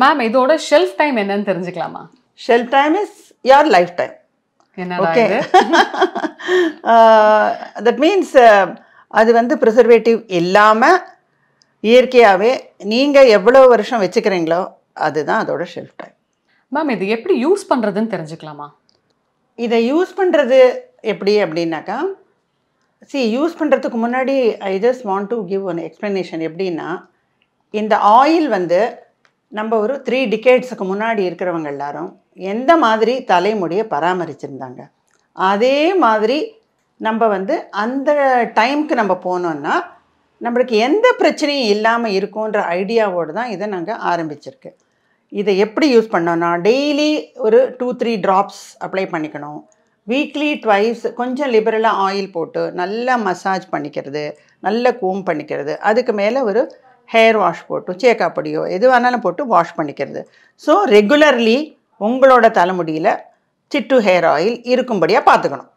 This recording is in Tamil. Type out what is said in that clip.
மேம் uh, இதோட ஷெல்ஃப் டைம் என்னன்னு தெரிஞ்சுக்கலாமா shelf time is your life time okay that means அது வந்து ப்ரிசர்வேட்டிவ் இல்லாமல் இயற்கையாகவே நீங்கள் எவ்வளோ வருஷம் வச்சுக்கிறீங்களோ அதுதான் அதோட ஷெல்ஃப் டைம் மேம் இது எப்படி யூஸ் பண்ணுறதுன்னு தெரிஞ்சுக்கலாமா இதை யூஸ் பண்ணுறது எப்படி அப்படின்னாக்கா சி யூஸ் பண்ணுறதுக்கு முன்னாடி I just want to give one explanation எப்படின்னா இந்த ஆயில் வந்து நம்ம ஒரு த்ரீ டிகேட்ஸுக்கு முன்னாடி இருக்கிறவங்க எல்லாரும் எந்த மாதிரி தலைமுடியை பராமரிச்சிருந்தாங்க அதே மாதிரி நம்ம வந்து அந்த டைமுக்கு நம்ம போனோன்னா நம்மளுக்கு எந்த பிரச்சனையும் இல்லாமல் இருக்கும்ன்ற ஐடியாவோடு தான் இதை நாங்கள் ஆரம்பிச்சிருக்கு இதை எப்படி யூஸ் பண்ணோன்னா டெய்லி ஒரு டூ த்ரீ ட்ராப்ஸ் அப்ளை பண்ணிக்கணும் வீக்லி ட்வைஸ் கொஞ்சம் லிபரலாக ஆயில் போட்டு நல்லா மசாஜ் பண்ணிக்கிறது நல்ல கூம் பண்ணிக்கிறது அதுக்கு மேலே ஒரு ஹேர் வாஷ் போட்டு சேக்காப்பொடியோ எது வேணாலும் போட்டு வாஷ் பண்ணிக்கிறது ஸோ ரெகுலர்லி உங்களோட தலைமுடியில் சிட்டு ஹேர் ஆயில் இருக்கும்படியாக பார்த்துக்கணும்